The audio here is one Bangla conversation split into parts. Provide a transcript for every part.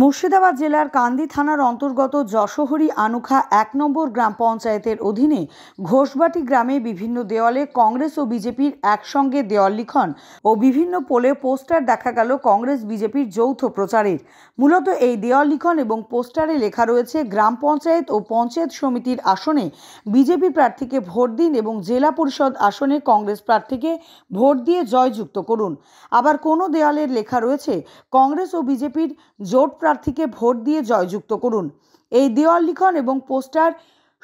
মুর্শিদাবাদ জেলার কান্দি থানার অন্তর্গত যশোহরি আনুখা এক নম্বর গ্রাম পঞ্চায়েতের অধীনে ঘোষবাটি গ্রামে বিভিন্ন দেওয়ালে কংগ্রেস ও বিজেপির একসঙ্গে দেওয়াল লিখন ও বিভিন্ন পোলে পোস্টার দেখা গেল কংগ্রেস বিজেপির যৌথ প্রচারের মূলত এই দেওয়াল লিখন এবং পোস্টারে লেখা রয়েছে গ্রাম পঞ্চায়েত ও পঞ্চায়েত সমিতির আসনে বিজেপি প্রার্থীকে ভোট দিন এবং জেলা পরিষদ আসনে কংগ্রেস প্রার্থীকে ভোট দিয়ে জয়যুক্ত করুন আবার কোনো দেওয়ালের লেখা রয়েছে কংগ্রেস ও বিজেপির জোট প্রার্থীকে ভোট দিয়ে জয়যুক্ত করুন এই দেওয়াল লিখন এবং পোস্টার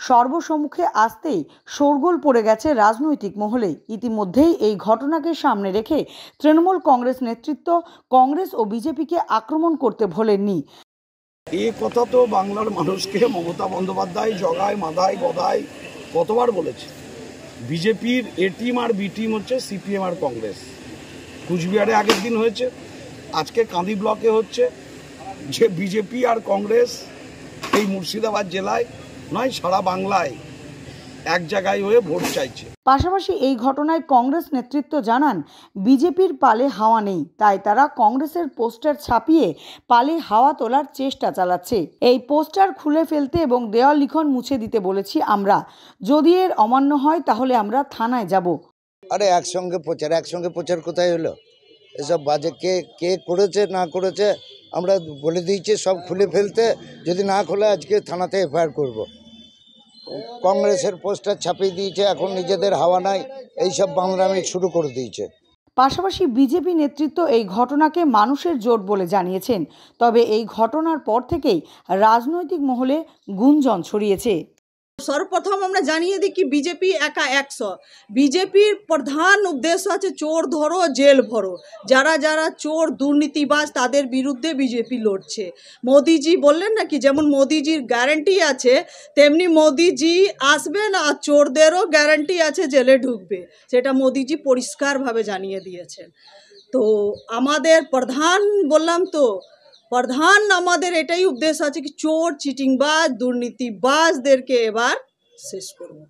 সর্বসম্মুখে আসতেই শোরগোল পড়ে গেছে রাজনৈতিক মহলে ইতিমধ্যেই এই ঘটনাকে সামনে রেখে তৃণমূল কংগ্রেস নেতৃত্ব কংগ্রেস ও বিজেপিকে আক্রমণ করতে ভোলেননি এই কথা তো বাংলার মানুষকে মমতা বন্দ্যোপাধ্যায় জগায় মাদায় গদায় কতবার বলেছে বিজেপির এ টিম আর বি টিম হচ্ছে সিপিএম আর কংগ্রেস কুচবিহারে আগের দিন হয়েছে আজকে কাঁদি ব্লকে হচ্ছে যে বিজেপি আর কংগ্রেস এই মুর্শিদাবাদ জেলায় নয় সারা বাংলায় এক জায়গায় হয়ে ভোট চাইছে পাশাপাশি এই ঘটনায় কংগ্রেস নেতৃত্ব জানান বিজেপির পালে হাওয়া নেই তাই তারা কংগ্রেসের পোস্টার ছাপিয়ে পালে হাওয়া তোলার চেষ্টা চালাচ্ছে এই পোস্টার খুলে ফেলতে এবং দেওয়াল লিখন মুছে দিতে বলেছি আমরা যদি এর অমান্য হয় তাহলে আমরা থানায় যাব আরে একসঙ্গে প্রচার একসঙ্গে প্রচার কোথায় হলো এসব বাজে কে কে করেছে না করেছে আমরা বলে দিয়েছি সব খুলে ফেলতে যদি না খোলে আজকে থানাতে এফআইআর করব। কংগ্রেসের পোস্টার ছাপিয়ে দিয়েছে এখন নিজেদের হাওয়া নাই এইসব বাংলামি শুরু করে দিয়েছে পাশাপাশি বিজেপি নেতৃত্ব এই ঘটনাকে মানুষের জোট বলে জানিয়েছেন তবে এই ঘটনার পর থেকেই রাজনৈতিক মহলে গুঞ্জন ছড়িয়েছে সর্বপ্রথম আমরা জানিয়ে দিই কি বিজেপি একা একশো বিজেপির প্রধান উদ্দেশ্য আছে চোর ধরো জেল ভরো যারা যারা চোর দুর্নীতিবাজ তাদের বিরুদ্ধে বিজেপি লড়ছে মোদিজি বললেন না কি যেমন মোদিজির গ্যারেন্টি আছে তেমনি মোদিজি আসবেন আর চোরদেরও গ্যারেন্টি আছে জেলে ঢুকবে সেটা মোদিজি পরিষ্কারভাবে জানিয়ে দিয়েছেন তো আমাদের প্রধান বললাম তো प्रधानnodemonেরই এটাই উদ্দেশ্য আছে যে চোর চিটিংবাজ দুর্নীতিবাজদেরকে এবার শেষ করব